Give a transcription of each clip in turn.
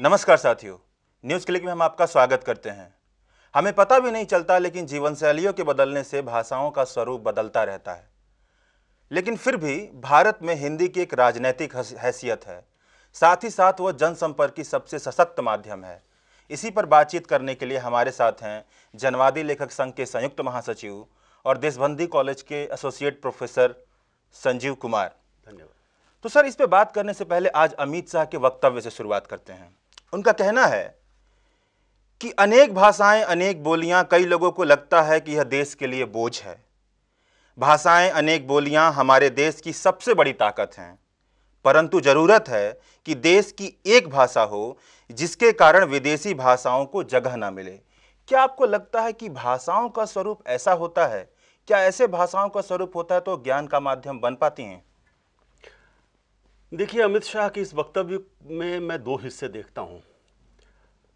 नमस्कार साथियों news click में हम आपका स्वागत करते हैं हमें पता भी नहीं चलता लेकिन जीवन शैलियों के बदलने से भाषाओं का स्वरूप बदलता रहता है लेकिन फिर भी भारत में हिंदी की एक राजनैतिक हैसियत है साथ ही साथ वह जनसंपर्क की सबसे सशक्त माध्यम है इसी पर बातचीत करने के लिए हमारे साथ हैं जनवादी लेखक संघ के संयुक्त महासचिव और देशबंदी कॉलेज के एसोसिएट प्रोफेसर संजीव कुमार धन्यवाद तो सर इस पर बात करने से पहले आज अमित शाह के वक्तव्य से शुरुआत करते हैं उनका कहना है कि अनेक भाषाएं अनेक बोलियां कई लोगों को लगता है कि यह देश के लिए बोझ है भाषाएं अनेक बोलियां हमारे देश की सबसे बड़ी ताकत हैं परंतु ज़रूरत है कि देश की एक भाषा हो जिसके कारण विदेशी भाषाओं को जगह ना मिले क्या आपको लगता है कि भाषाओं का स्वरूप ऐसा होता है क्या ऐसे भाषाओं का स्वरूप होता है तो ज्ञान का माध्यम बन पाती हैं देखिए अमित शाह के इस वक्तव्य में मैं दो हिस्से देखता हूँ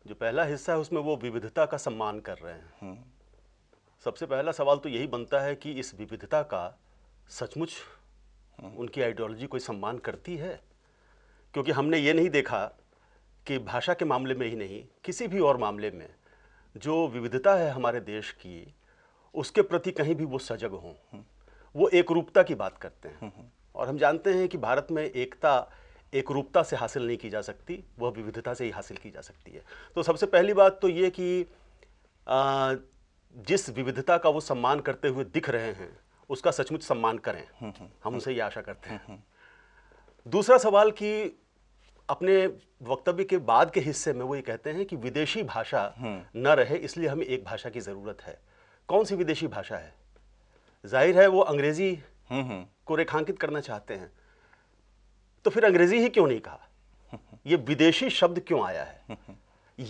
जो पहला हिस्सा है उसमें वो विविधता का सम्मान कर रहे हैं हम्म। सबसे पहला सवाल तो यही बनता है कि इस विविधता का सचमुच हम्म। उनकी आइडियोलॉजी कोई सम्मान करती है क्योंकि हमने ये नहीं देखा कि भाषा के मामले में ही नहीं किसी भी और मामले में जो विविधता है हमारे देश की उसके प्रति कहीं भी वो सजग हों हम्म। वो एक रूपता की बात करते हैं और हम जानते हैं कि भारत में एकता एक रूपता से हासिल नहीं की जा सकती वह विविधता से ही हासिल की जा सकती है तो सबसे पहली बात तो ये कि आ, जिस विविधता का वो सम्मान करते हुए दिख रहे हैं उसका सचमुच सम्मान करें हम्म, हम्म, हम उनसे ये आशा करते हैं हम्म, दूसरा सवाल कि अपने वक्तव्य के बाद के हिस्से में वो ये कहते हैं कि विदेशी भाषा न रहे इसलिए हमें एक भाषा की ज़रूरत है कौन सी विदेशी भाषा है जाहिर है वो अंग्रेज़ी हम्म, हम्म। को रेखांकित करना चाहते हैं तो फिर अंग्रेजी ही क्यों नहीं कहा यह विदेशी शब्द क्यों आया है हम्म,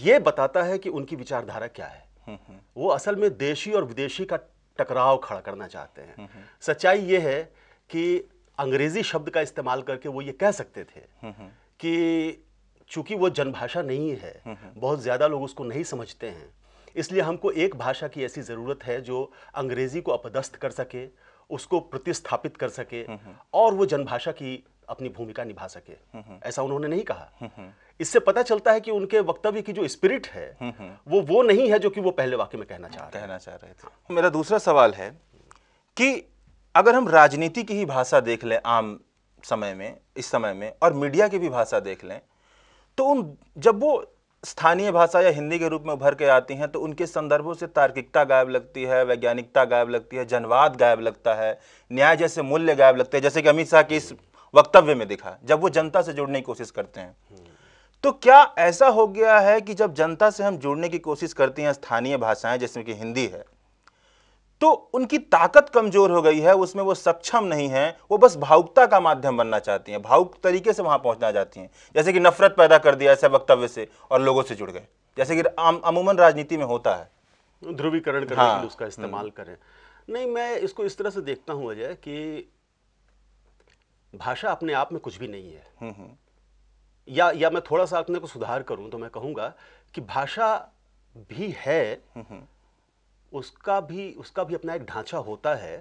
यह बताता है कि उनकी विचारधारा क्या है वो असल में देशी और विदेशी का टकराव खड़ा करना चाहते हैं सच्चाई यह है कि अंग्रेजी शब्द का इस्तेमाल करके वो ये कह सकते थे कि चूंकि वो जनभाषा नहीं है बहुत ज़्यादा लोग उसको नहीं समझते हैं इसलिए हमको एक भाषा की ऐसी ज़रूरत है जो अंग्रेज़ी को अपदस्थ कर सके उसको प्रतिस्थापित कर सके हम्म, हम्म। और वो जनभाषा की अपनी भूमिका निभा सके हम्म, ऐसा उन्होंने नहीं कहा इससे पता चलता है कि उनके वक्तव्य की जो स्पिरिट है वो वो नहीं है जो कि वो पहले वाक्य में कहना चाह रहे कहना चाह रहे थे मेरा दूसरा सवाल है कि अगर हम राजनीति की ही भाषा देख लें आम समय में इस समय में और मीडिया की भी भाषा देख लें तो उन जब वो स्थानीय भाषा या हिंदी के रूप में उभर के आती हैं तो उनके संदर्भों से तार्किकता गायब लगती है वैज्ञानिकता गायब लगती है जनवाद गायब लगता है न्याय जैसे मूल्य गायब लगते हैं जैसे कि अमित शाह के इस वक्तव्य में दिखा जब वो जनता से जुड़ने की कोशिश करते हैं तो क्या ऐसा हो गया है कि जब जनता से हम जुड़ने की कोशिश करते हैं स्थानीय भाषाएं जैसे कि हिंदी है तो उनकी ताकत कमज़ोर हो गई है उसमें वो सक्षम नहीं है वो बस भावुकता का माध्यम बनना चाहती हैं भावुक तरीके से वहाँ पहुँचना चाहती हैं जैसे कि नफरत पैदा कर दिया ऐसे वक्तव्य से और लोगों से जुड़ गए जैसे कि अमूमन राजनीति में होता है ध्रुवीकरण करने हाँ, उसका इस्तेमाल हम्म। करें नहीं मैं इसको इस तरह से देखता हूँ अजय कि भाषा अपने आप में कुछ भी नहीं है हम्म, हम्म। या या मैं थोड़ा सा अपने को सुधार करूं तो मैं कहूंगा कि भाषा भी है उसका भी उसका भी अपना एक ढांचा होता है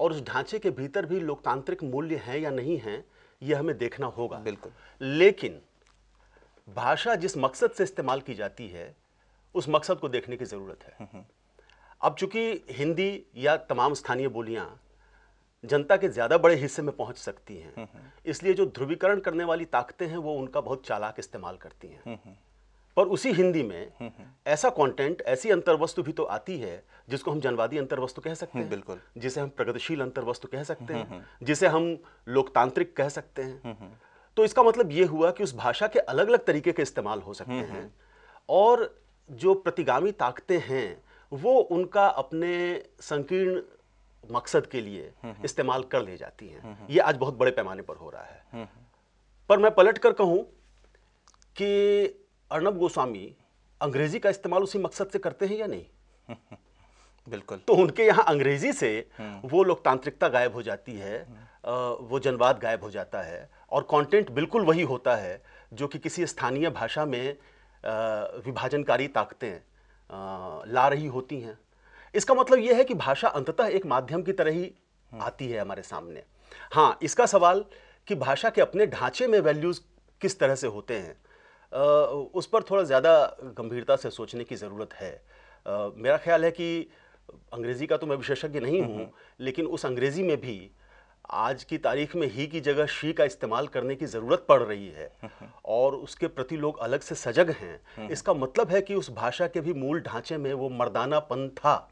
और उस ढांचे के भीतर भी लोकतांत्रिक मूल्य हैं या नहीं हैं यह हमें देखना होगा बिल्कुल लेकिन भाषा जिस मकसद से इस्तेमाल की जाती है उस मकसद को देखने की ज़रूरत है हम्म, हम्म। अब चूंकि हिंदी या तमाम स्थानीय बोलियाँ जनता के ज़्यादा बड़े हिस्से में पहुंच सकती हैं हम्म, इसलिए जो ध्रुवीकरण करने वाली ताकतें हैं वो उनका बहुत चालाक इस्तेमाल करती हैं और उसी हिंदी में हम्म, हम्म। ऐसा कंटेंट ऐसी अंतर्वस्तु भी तो आती है जिसको हम जनवादी अंतर्वस्तु कह सकते हम्म, हैं बिल्कुल जिसे हम प्रगतिशील अंतर्वस्तु कह सकते हैं जिसे हम लोकतांत्रिक कह सकते हैं तो इसका मतलब ये हुआ कि उस भाषा के अलग अलग तरीके के इस्तेमाल हो सकते हैं और जो प्रतिगामी ताकतें हैं वो उनका अपने संकीर्ण मकसद के लिए इस्तेमाल कर ले जाती हैं ये आज बहुत बड़े पैमाने पर हो रहा है पर मैं पलट कर कहूं कि अर्नब गोस्वामी अंग्रेजी का इस्तेमाल उसी मकसद से करते हैं या नहीं बिल्कुल तो उनके यहाँ अंग्रेजी से हम्म। वो लोकतांत्रिकता गायब हो जाती है हम्म। वो जनवाद गायब हो जाता है और कंटेंट बिल्कुल वही होता है जो कि किसी स्थानीय भाषा में विभाजनकारी ताकतें ला रही होती हैं इसका मतलब यह है कि भाषा अंततः एक माध्यम की तरह ही हम्म। आती है हमारे सामने हाँ इसका सवाल कि भाषा के अपने ढांचे में वैल्यूज़ किस तरह से होते हैं उस पर थोड़ा ज़्यादा गंभीरता से सोचने की ज़रूरत है मेरा ख्याल है कि अंग्रेज़ी का तो मैं विशेषज्ञ नहीं हम्म, हूँ हम्म। लेकिन उस अंग्रेज़ी में भी आज की तारीख में ही की जगह शी का इस्तेमाल करने की ज़रूरत पड़ रही है और उसके प्रति लोग अलग से सजग हैं हम्म, इसका मतलब है कि उस भाषा के भी मूल ढांचे में वो मर्दानापन था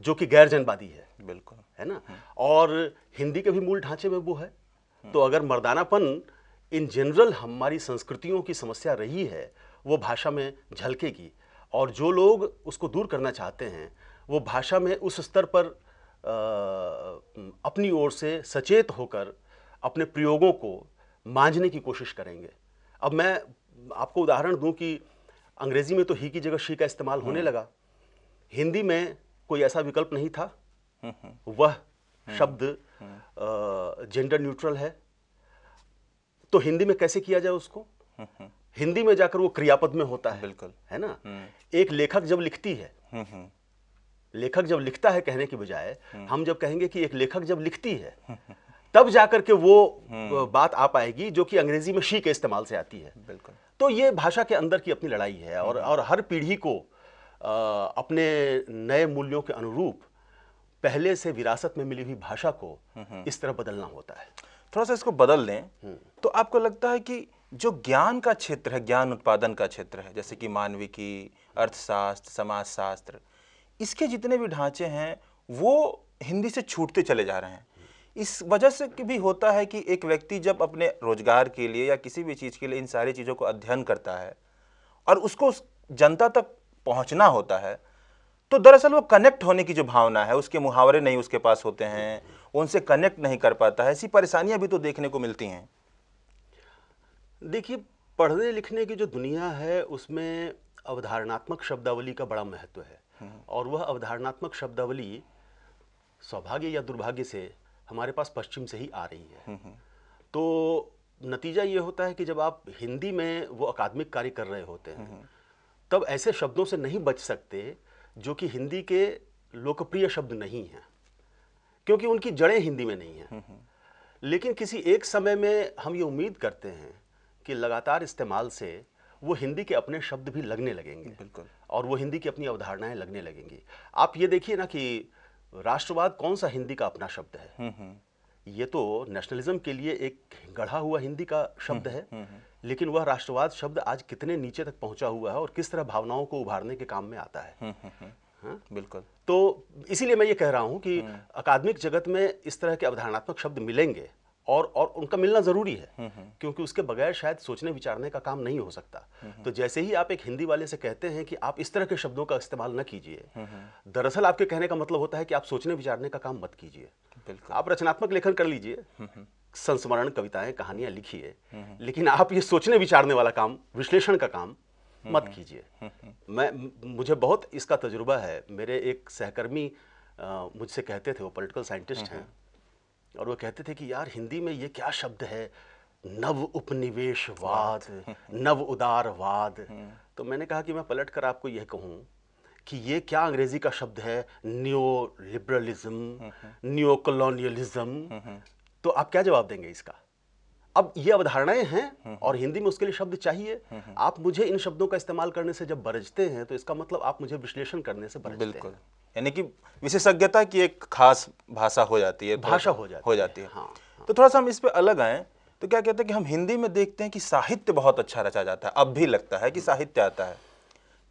जो कि गैर जनवादी है बिल्कुल है ना और हिंदी के भी मूल ढांचे में वो है तो अगर मर्दानापन इन जनरल हमारी संस्कृतियों की समस्या रही है वो भाषा में झलकेगी और जो लोग उसको दूर करना चाहते हैं वो भाषा में उस स्तर पर आ, अपनी ओर से सचेत होकर अपने प्रयोगों को मांझने की कोशिश करेंगे अब मैं आपको उदाहरण दूं कि अंग्रेज़ी में तो ही की जगह शी का इस्तेमाल होने हम्म। लगा हिंदी में कोई ऐसा विकल्प नहीं था हम्म, हम्म। वह शब्द जेंडर न्यूट्रल है तो हिंदी में कैसे किया जाए उसको हिंदी में जाकर वो क्रियापद में होता है बिल्कुल है ना हम्म। एक लेखक जब लिखती है हम्म, हम्म। लेखक जब लिखता है कहने की बजाय हम जब कहेंगे कि एक लेखक जब लिखती है तब जाकर के वो बात आ पाएगी जो कि अंग्रेजी में शी के इस्तेमाल से आती है बिल्कुल तो ये भाषा के अंदर की अपनी लड़ाई है और और हर पीढ़ी को आ, अपने नए मूल्यों के अनुरूप पहले से विरासत में मिली हुई भाषा को इस तरह बदलना होता है थोड़ा सा इसको बदल दें हम्म। तो आपको लगता है कि जो ज्ञान का क्षेत्र है ज्ञान उत्पादन का क्षेत्र है जैसे कि मानविकी अर्थशास्त्र समाजशास्त्र इसके जितने भी ढांचे हैं वो हिंदी से छूटते चले जा रहे हैं इस वजह से भी होता है कि एक व्यक्ति जब अपने रोजगार के लिए या किसी भी चीज़ के लिए इन सारी चीज़ों को अध्ययन करता है और उसको जनता तक पहुंचना होता है तो दरअसल वो कनेक्ट होने की जो भावना है उसके मुहावरे नहीं उसके पास होते हैं उनसे कनेक्ट नहीं कर पाता है ऐसी परेशानियां भी तो देखने को मिलती हैं देखिए पढ़ने लिखने की जो दुनिया है उसमें अवधारणात्मक शब्दावली का बड़ा महत्व है हम्म। और वह अवधारणात्मक शब्दावली सौभाग्य या दुर्भाग्य से हमारे पास पश्चिम से ही आ रही है हम्म, हम्म। तो नतीजा ये होता है कि जब आप हिंदी में वो अकादमिक कार्य कर रहे होते हैं तब ऐसे शब्दों से नहीं बच सकते जो कि हिंदी के लोकप्रिय शब्द नहीं हैं क्योंकि उनकी जड़ें हिंदी में नहीं हैं हम्म, हम्म। लेकिन किसी एक समय में हम ये उम्मीद करते हैं कि लगातार इस्तेमाल से वो हिंदी के अपने शब्द भी लगने लगेंगे बिल्कुल और वो हिंदी की अपनी अवधारणाएं लगने लगेंगी आप ये देखिए ना कि राष्ट्रवाद कौन सा हिंदी का अपना शब्द है हम्म, ये तो नेशनलिज्म के लिए एक गढ़ा हुआ हिंदी का शब्द है लेकिन वह राष्ट्रवाद शब्द आज कितने नीचे तक पहुंचा हुआ है और किस तरह भावनाओं को उभारने के काम में आता है हाँ बिल्कुल तो इसीलिए मैं ये कह रहा हूँ कि हम्म। अकादमिक जगत में इस तरह के अवधारणात्मक शब्द मिलेंगे और और उनका मिलना ज़रूरी है हम्म, हम्म। क्योंकि उसके बगैर शायद सोचने विचारने का काम नहीं हो सकता तो जैसे ही आप एक हिंदी वाले से कहते हैं कि आप इस तरह के शब्दों का इस्तेमाल न कीजिए दरअसल आपके कहने का मतलब होता है कि आप सोचने विचारने का काम मत कीजिए आप रचनात्मक लेखन कर लीजिए संस्मरण कविताएं कहानियां लिखिए लेकिन आप ये सोचने विचारने वाला काम विश्लेषण का काम मत हम्म, कीजिए हम्म, हम्म। मैं मुझे बहुत इसका तजुर्बा है मेरे एक सहकर्मी मुझसे कहते थे वो पॉलिटिकल साइंटिस्ट हैं और वो कहते थे कि यार हिंदी में ये क्या शब्द है नव उपनिवेशवाद नव उदारवाद तो मैंने कहा कि मैं पलट कर आपको यह कहूँ कि ये क्या अंग्रेजी का शब्द है न्यो लिबरलिज्म न्यो कॉलोनियलिज्म तो आप क्या जवाब देंगे इसका अब ये अवधारणाएं हैं और हिंदी में उसके लिए शब्द चाहिए आप मुझे इन शब्दों का इस्तेमाल करने से जब बरजते हैं तो इसका मतलब आप मुझे विश्लेषण करने से बरजते बिल्कुल यानी कि विशेषज्ञता की एक खास भाषा हो जाती है तो भाषा हो जाती हो जाती है, हाँ, हाँ। तो थोड़ा सा हम इस पर अलग आए तो क्या कहते हैं कि हम हिंदी में देखते हैं कि साहित्य बहुत अच्छा रचा जाता है अब भी लगता है कि साहित्य आता है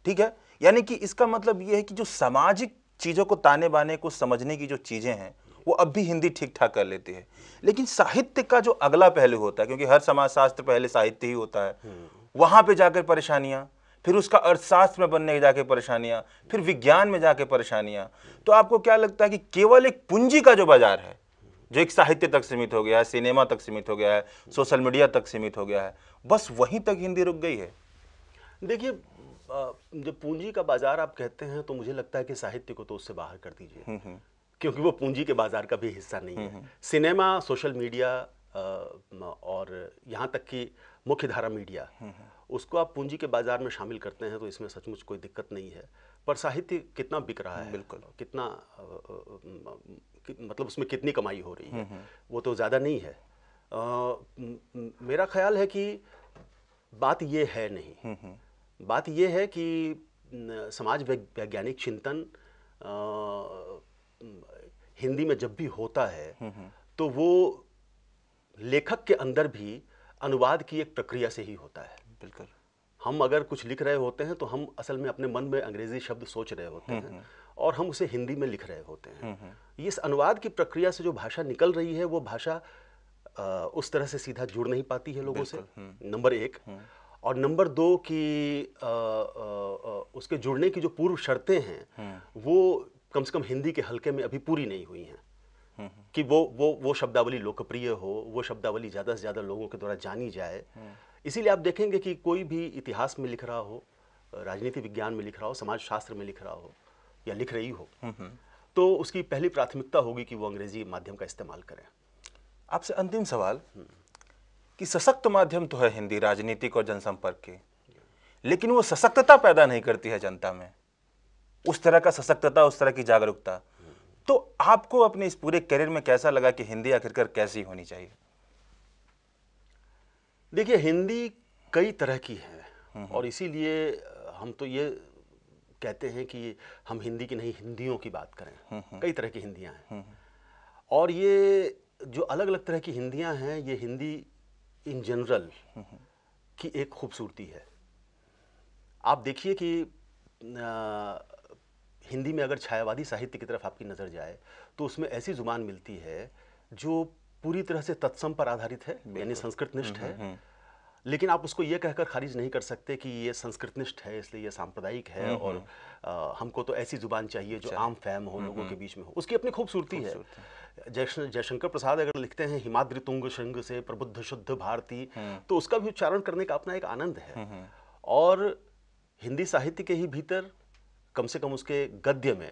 ठीक है यानी कि इसका मतलब ये है कि जो सामाजिक चीज़ों को ताने बाने को समझने की जो चीज़ें हैं वो अब भी हिंदी ठीक ठाक कर लेती है लेकिन साहित्य का जो अगला पहलू होता है क्योंकि हर समाजशास्त्र पहले साहित्य ही होता है हम्म। वहाँ पे जाकर परेशानियाँ फिर उसका अर्थशास्त्र में बनने जाके परेशानियाँ फिर विज्ञान में जाके परेशानियाँ तो आपको क्या लगता है कि केवल एक पूंजी का जो बाजार है जो एक साहित्य तक सीमित हो गया है सिनेमा तक सीमित हो गया है सोशल मीडिया तक सीमित हो गया है बस वहीं तक हिंदी रुक गई है देखिए जब पूंजी का बाजार आप कहते हैं तो मुझे लगता है कि साहित्य को तो उससे बाहर कर दीजिए हम्म, हम्म। क्योंकि वो पूंजी के बाजार का भी हिस्सा नहीं है हम्म, हम्म। सिनेमा सोशल मीडिया और यहाँ तक कि मुख्य धारा मीडिया हम्म, उसको आप पूंजी के बाजार में शामिल करते हैं तो इसमें सचमुच कोई दिक्कत नहीं है पर साहित्य कितना बिक रहा है बिल्कुल कितना मतलब उसमें कितनी कमाई हो रही है वो तो ज़्यादा नहीं है आ, मेरा ख्याल है कि बात ये है नहीं बात ये है कि समाज वैज्ञानिक चिंतन आ, हिंदी में जब भी होता है हम्म, हम्म। तो वो लेखक के अंदर भी अनुवाद की एक प्रक्रिया से ही होता है बिल्कुल हम अगर कुछ लिख रहे होते हैं तो हम असल में अपने मन में अंग्रेजी शब्द सोच रहे होते हम्म, हैं और हम उसे हिंदी में लिख रहे होते हैं इस अनुवाद की प्रक्रिया से जो भाषा निकल रही है वो भाषा उस तरह से सीधा जुड़ नहीं पाती है लोगों से नंबर एक और नंबर दो आ, आ, आ, उसके जुड़ने की जो पूर्व शर्तें हैं वो कम से कम हिंदी के हल्के में अभी पूरी नहीं हुई हैं कि वो वो वो शब्दावली लोकप्रिय हो वो शब्दावली ज़्यादा से ज़्यादा लोगों के द्वारा जानी जाए इसीलिए आप देखेंगे कि कोई भी इतिहास में लिख रहा हो राजनीति विज्ञान में लिख रहा हो समाजशास्त्र में लिख रहा हो या लिख रही हो तो उसकी पहली प्राथमिकता होगी कि वो अंग्रेजी माध्यम का इस्तेमाल करें आपसे अंतिम सवाल कि सशक्त माध्यम तो है हिंदी राजनीतिक और जनसंपर्क की लेकिन वो सशक्तता पैदा नहीं करती है जनता में उस तरह का सशक्तता उस तरह की जागरूकता तो आपको अपने इस पूरे करियर में कैसा लगा कि हिंदी आखिरकार कैसी होनी चाहिए देखिए हिंदी कई तरह की है हम्म, हम्म। और इसीलिए हम तो ये कहते हैं कि हम हिंदी की नहीं हिंदियों की बात करें हम्म, कई तरह की हिंदियाँ हैं और ये जो अलग अलग तरह की हिंदियाँ हैं ये हिंदी इन जनरल की एक खूबसूरती है आप देखिए कि आ, हिंदी में अगर छायावादी साहित्य की तरफ आपकी नज़र जाए तो उसमें ऐसी ज़ुबान मिलती है जो पूरी तरह से तत्सम पर आधारित है यानी संस्कृत निष्ठ हम्म, है हम्म, हम्म। लेकिन आप उसको ये कहकर खारिज नहीं कर सकते कि ये संस्कृतनिष्ठ है इसलिए ये सांप्रदायिक है और आ, हमको तो ऐसी ज़ुबान चाहिए जो अच्छा। आम फैम हो लोगों के बीच में हो उसकी अपनी खूबसूरती है जयशंकर प्रसाद अगर लिखते हैं हिमाद्री तुंग शंग से प्रबुद्ध शुद्ध भारती तो उसका भी उच्चारण करने का अपना एक आनंद है और हिंदी साहित्य के ही भीतर कम से कम उसके गद्य में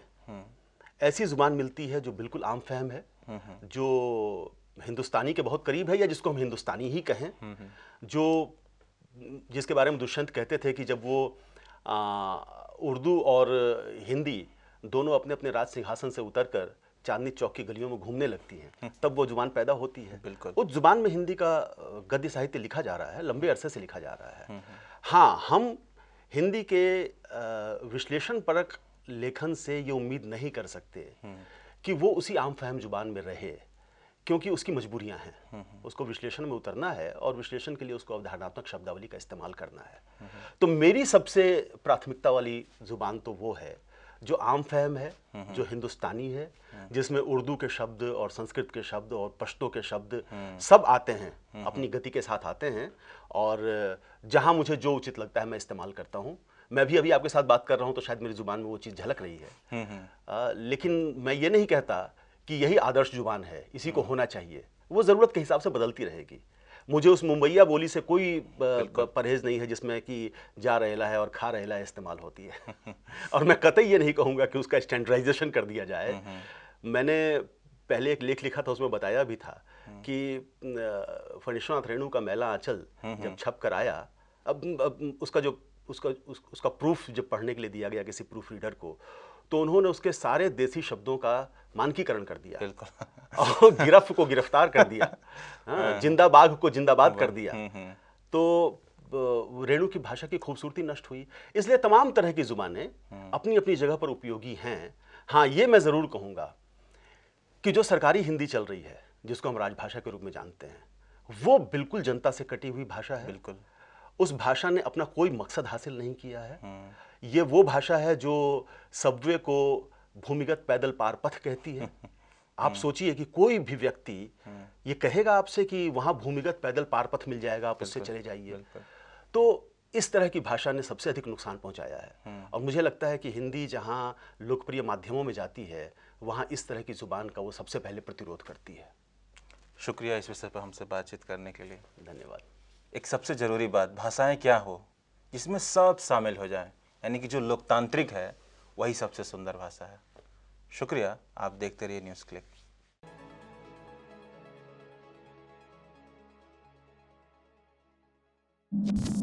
ऐसी जुबान मिलती है जो बिल्कुल आम फहम है जो हिंदुस्तानी के बहुत करीब है या जिसको हम हिंदुस्तानी ही कहें जो जिसके बारे में दुष्यंत कहते थे कि जब वो उर्दू और हिंदी दोनों अपने अपने राज सिंहासन से उतर कर चांदनी चौक की गलियों में घूमने लगती हैं तब वो जुबान पैदा होती है बिल्कुल उस जुबान में हिंदी का गद्य साहित्य लिखा जा रहा है लंबे अरसे से लिखा जा रहा है हम्म, हम्म। हाँ हम हिंदी के विश्लेषण परक लेखन से ये उम्मीद नहीं कर सकते हम्म। कि वो उसी आम फहम जुबान में रहे क्योंकि उसकी मजबूरियां हैं हम्म, हम्म। उसको विश्लेषण में उतरना है और विश्लेषण के लिए उसको अवधारणात्मक शब्दावली का इस्तेमाल करना है तो मेरी सबसे प्राथमिकता वाली जुबान तो वो है जो आम फहम है जो हिंदुस्तानी है जिसमें उर्दू के शब्द और संस्कृत के शब्द और पश्तो के शब्द सब आते हैं हम्म, अपनी हम्म। गति के साथ आते हैं और जहाँ मुझे जो उचित लगता है मैं इस्तेमाल करता हूँ मैं भी अभी आपके साथ बात कर रहा हूँ तो शायद मेरी जुबान में वो चीज़ झलक रही है आ, हम्म, लेकिन मैं ये नहीं कहता कि यही आदर्श जुबान है इसी को होना चाहिए वो ज़रूरत के हिसाब से बदलती रहेगी मुझे उस मुंबईया बोली से कोई परहेज नहीं है जिसमें कि जा रहेला है और खा रहेला है इस्तेमाल होती है और मैं कतई ये नहीं कहूँगा कि उसका स्टैंडर्डाइजेशन कर दिया जाए मैंने पहले एक लेख लिखा था उसमें बताया भी था हम्म। कि फणीश्वरनाथ रेणु का मेला आंचल हम्म, जब हम्म। छप कर आया अब, अब उसका जो उसका उस, उसका प्रूफ जब पढ़ने के लिए दिया गया किसी प्रूफ रीडर को तो उन्होंने उसके सारे देसी शब्दों का मानकीकरण कर दिया और गिरफ्त को गिरफ्तार कर दिया हाँ, हाँ। जिंदा बाघ को जिंदाबाद कर दिया तो रेणु की भाषा की खूबसूरती नष्ट हुई इसलिए तमाम तरह की जुबानें अपनी अपनी जगह पर उपयोगी हैं हाँ ये मैं ज़रूर कहूंगा कि जो सरकारी हिंदी चल रही है जिसको हम राजभाषा के रूप में जानते हैं वो बिल्कुल जनता से कटी हुई भाषा है बिल्कुल उस भाषा ने अपना कोई मकसद हासिल नहीं किया है हम्म। ये वो भाषा है जो सबवे को भूमिगत पैदल पार पथ कहती है आप हम्म। सोचिए कि कोई भी व्यक्ति हम्म। ये कहेगा आपसे कि वहाँ भूमिगत पैदल पार पथ मिल जाएगा आप उससे चले जाइए तो इस तरह की भाषा ने सबसे अधिक नुकसान पहुंचाया है हम्म। और मुझे लगता है कि हिंदी जहां लोकप्रिय माध्यमों में जाती है वहां इस तरह की ज़ुबान का वो सबसे पहले प्रतिरोध करती है शुक्रिया इस विषय पर हमसे बातचीत करने के लिए धन्यवाद एक सबसे ज़रूरी बात भाषाएं क्या हो जिसमें सब शामिल हो जाएं यानी कि जो लोकतांत्रिक है वही सबसे सुंदर भाषा है शुक्रिया आप देखते रहिए न्यूज़ क्लिक you.